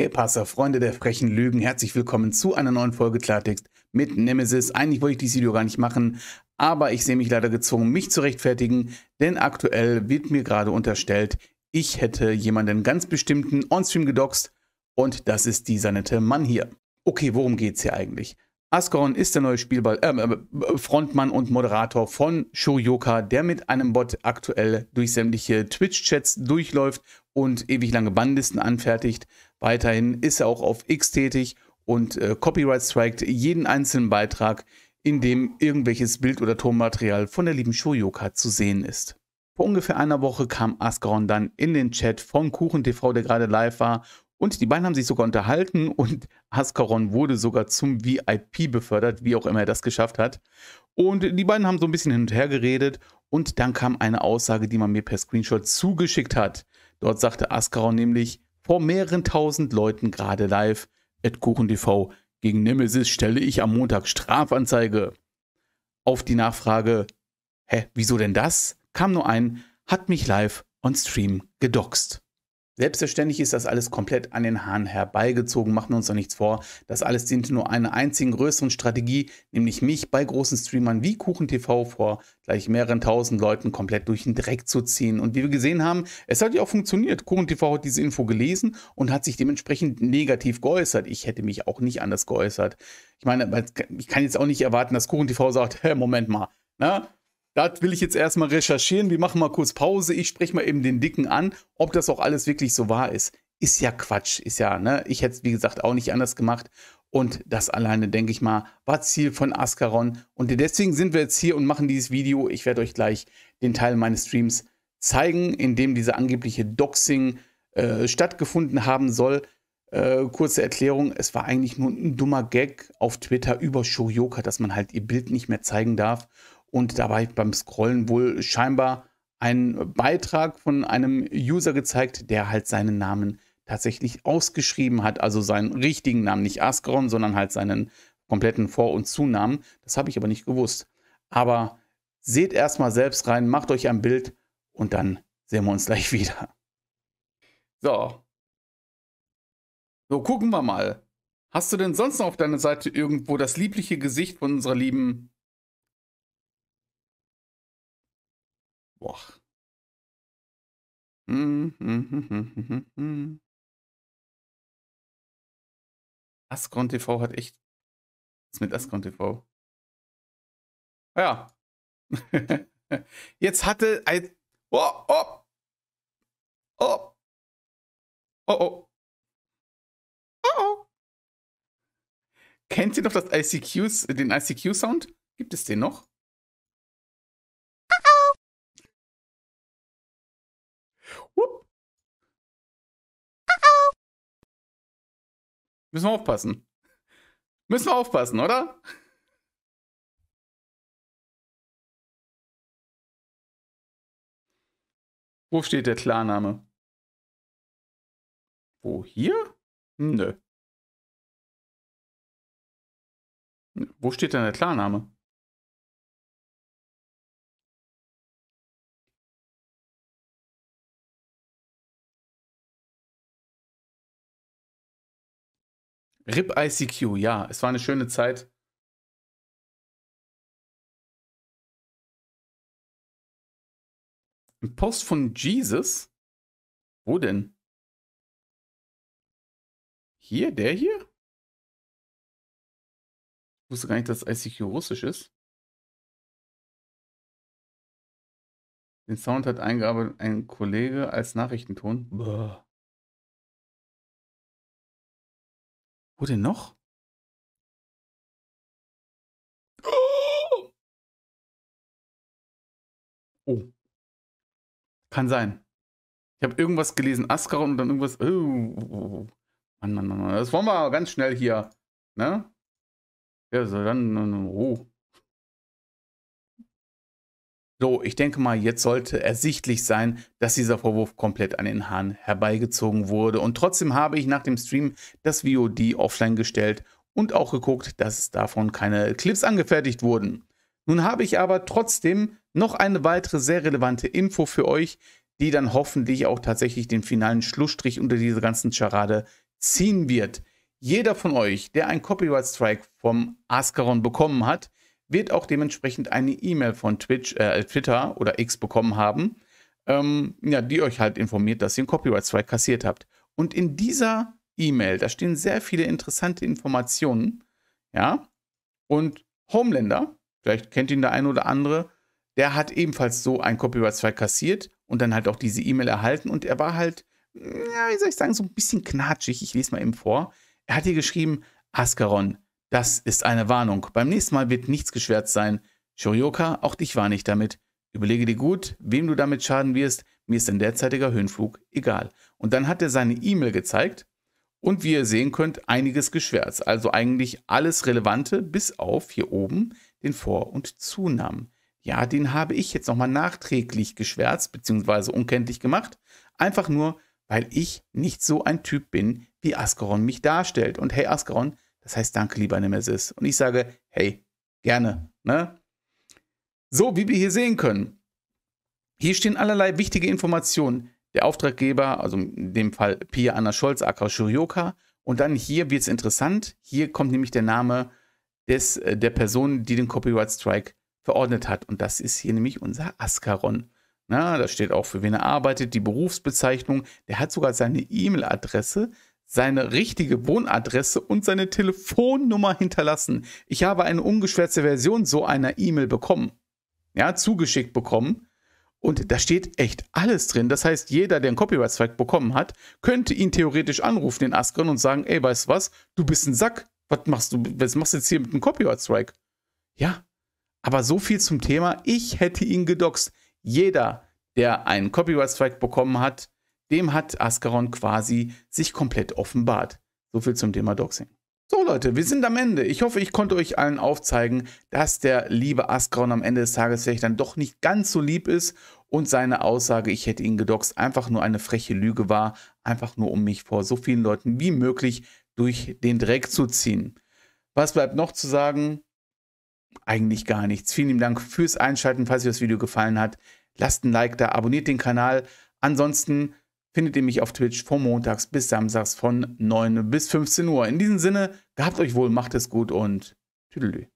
Hey Passer, Freunde der frechen Lügen, herzlich willkommen zu einer neuen Folge Klartext mit Nemesis. Eigentlich wollte ich dieses Video gar nicht machen, aber ich sehe mich leider gezwungen, mich zu rechtfertigen, denn aktuell wird mir gerade unterstellt, ich hätte jemanden ganz bestimmten onstream gedoxt und das ist dieser nette Mann hier. Okay, worum geht's hier eigentlich? Ascorn ist der neue Spielball, äh, äh, äh, Frontmann und Moderator von Shurioka, der mit einem Bot aktuell durch sämtliche Twitch-Chats durchläuft und ewig lange Bannlisten anfertigt. Weiterhin ist er auch auf X tätig und äh, Copyright strikt jeden einzelnen Beitrag, in dem irgendwelches Bild- oder Tonmaterial von der lieben Shoyoka zu sehen ist. Vor ungefähr einer Woche kam Ascaron dann in den Chat von KuchenTV, der gerade live war, und die beiden haben sich sogar unterhalten und Ascaron wurde sogar zum VIP befördert, wie auch immer er das geschafft hat. Und die beiden haben so ein bisschen hin und her geredet und dann kam eine Aussage, die man mir per Screenshot zugeschickt hat. Dort sagte Askarov nämlich vor mehreren tausend Leuten gerade live, at TV, gegen Nemesis stelle ich am Montag Strafanzeige. Auf die Nachfrage, hä, wieso denn das? kam nur ein, hat mich live on Stream gedoxt. Selbstverständlich ist das alles komplett an den Haaren herbeigezogen, machen wir uns doch nichts vor. Das alles diente nur einer einzigen größeren Strategie, nämlich mich bei großen Streamern wie KuchenTV vor gleich mehreren tausend Leuten komplett durch den Dreck zu ziehen. Und wie wir gesehen haben, es hat ja auch funktioniert. KuchenTV hat diese Info gelesen und hat sich dementsprechend negativ geäußert. Ich hätte mich auch nicht anders geäußert. Ich meine, ich kann jetzt auch nicht erwarten, dass KuchenTV sagt, hä, Moment mal, ne? das will ich jetzt erstmal recherchieren. Wir machen mal kurz Pause. Ich spreche mal eben den Dicken an, ob das auch alles wirklich so wahr ist. Ist ja Quatsch, ist ja, ne? Ich hätte es, wie gesagt, auch nicht anders gemacht. Und das alleine, denke ich mal, war Ziel von Ascaron. Und deswegen sind wir jetzt hier und machen dieses Video. Ich werde euch gleich den Teil meines Streams zeigen, in dem diese angebliche Doxing äh, stattgefunden haben soll. Äh, kurze Erklärung, es war eigentlich nur ein dummer Gag auf Twitter über Shurioka, dass man halt ihr Bild nicht mehr zeigen darf und dabei beim Scrollen wohl scheinbar einen Beitrag von einem User gezeigt, der halt seinen Namen tatsächlich ausgeschrieben hat, also seinen richtigen Namen, nicht Askron, sondern halt seinen kompletten Vor- und Zunamen. Das habe ich aber nicht gewusst. Aber seht erstmal selbst rein, macht euch ein Bild und dann sehen wir uns gleich wieder. So. So, gucken wir mal. Hast du denn sonst noch auf deiner Seite irgendwo das liebliche Gesicht von unserer lieben Boah. Hm, hm, hm, Ascon TV hat echt. Was ist mit mhm. Ascon TV? Ja. Jetzt hatte ein. Oh, oh. Oh. Oh, oh. Oh, oh. Kennt ihr noch das ICQs, den ICQ-Sound? Gibt es den noch? Whoop. Müssen wir aufpassen. Müssen wir aufpassen, oder? Wo steht der Klarname? Wo hier? Nö. Wo steht denn der Klarname? RIP ICQ, ja, es war eine schöne Zeit. Ein Post von Jesus? Wo denn? Hier, der hier? Ich wusste gar nicht, dass ICQ russisch ist. Den Sound hat eingearbeitet ein Kollege als Nachrichtenton. Buh. Wo denn noch? Oh. Kann sein. Ich habe irgendwas gelesen, Ascaron und dann irgendwas. Oh. oh, oh, oh. Mann, Mann, Mann, Das wollen wir ganz schnell hier. Ne? Ja, so dann. Oh. So, ich denke mal, jetzt sollte ersichtlich sein, dass dieser Vorwurf komplett an den Haaren herbeigezogen wurde. Und trotzdem habe ich nach dem Stream das VOD offline gestellt und auch geguckt, dass davon keine Clips angefertigt wurden. Nun habe ich aber trotzdem noch eine weitere sehr relevante Info für euch, die dann hoffentlich auch tatsächlich den finalen Schlussstrich unter diese ganzen Charade ziehen wird. Jeder von euch, der einen Copyright Strike vom Ascaron bekommen hat, wird auch dementsprechend eine E-Mail von Twitch, äh, Twitter oder X bekommen haben, ähm, ja, die euch halt informiert, dass ihr einen Copyright-Strike kassiert habt. Und in dieser E-Mail, da stehen sehr viele interessante Informationen, ja, und Homelander, vielleicht kennt ihn der ein oder andere, der hat ebenfalls so ein Copyright-Strike kassiert und dann halt auch diese E-Mail erhalten und er war halt, ja, wie soll ich sagen, so ein bisschen knatschig, ich lese mal eben vor. Er hat hier geschrieben, Ascaron, das ist eine Warnung. Beim nächsten Mal wird nichts geschwärzt sein. Shoryoka, auch dich warne ich damit. Überlege dir gut, wem du damit schaden wirst. Mir ist ein derzeitiger Höhenflug egal. Und dann hat er seine E-Mail gezeigt und wie ihr sehen könnt, einiges geschwärzt. Also eigentlich alles Relevante, bis auf hier oben den Vor- und Zunamen. Ja, den habe ich jetzt nochmal nachträglich geschwärzt bzw. unkenntlich gemacht. Einfach nur, weil ich nicht so ein Typ bin, wie Ascaron mich darstellt. Und hey Ascaron, das heißt, danke, lieber Nemesis. Und ich sage, hey, gerne. Ne? So, wie wir hier sehen können, hier stehen allerlei wichtige Informationen. Der Auftraggeber, also in dem Fall Pia Anna Scholz, Akra Shurioka. Und dann hier wird es interessant. Hier kommt nämlich der Name des, äh, der Person, die den Copyright Strike verordnet hat. Und das ist hier nämlich unser Askaron. Na, da steht auch, für wen er arbeitet, die Berufsbezeichnung. Der hat sogar seine E-Mail-Adresse seine richtige Wohnadresse und seine Telefonnummer hinterlassen. Ich habe eine ungeschwärzte Version so einer E-Mail bekommen. Ja, zugeschickt bekommen. Und da steht echt alles drin. Das heißt, jeder, der einen Copyright-Strike bekommen hat, könnte ihn theoretisch anrufen, den Askren, und sagen, ey, weißt du was, du bist ein Sack. Was machst du, was machst du jetzt hier mit einem Copyright-Strike? Ja, aber so viel zum Thema. Ich hätte ihn gedoxt. Jeder, der einen Copyright-Strike bekommen hat, dem hat Ascaron quasi sich komplett offenbart. So viel zum Thema Doxing. So Leute, wir sind am Ende. Ich hoffe, ich konnte euch allen aufzeigen, dass der liebe Ascaron am Ende des Tages vielleicht dann doch nicht ganz so lieb ist und seine Aussage, ich hätte ihn gedoxt, einfach nur eine freche Lüge war, einfach nur um mich vor so vielen Leuten wie möglich durch den Dreck zu ziehen. Was bleibt noch zu sagen? Eigentlich gar nichts. Vielen lieben Dank fürs Einschalten, falls euch das Video gefallen hat. Lasst ein Like da, abonniert den Kanal. Ansonsten findet ihr mich auf Twitch von montags bis samstags von 9 bis 15 Uhr. In diesem Sinne, gehabt euch wohl, macht es gut und tüdelü.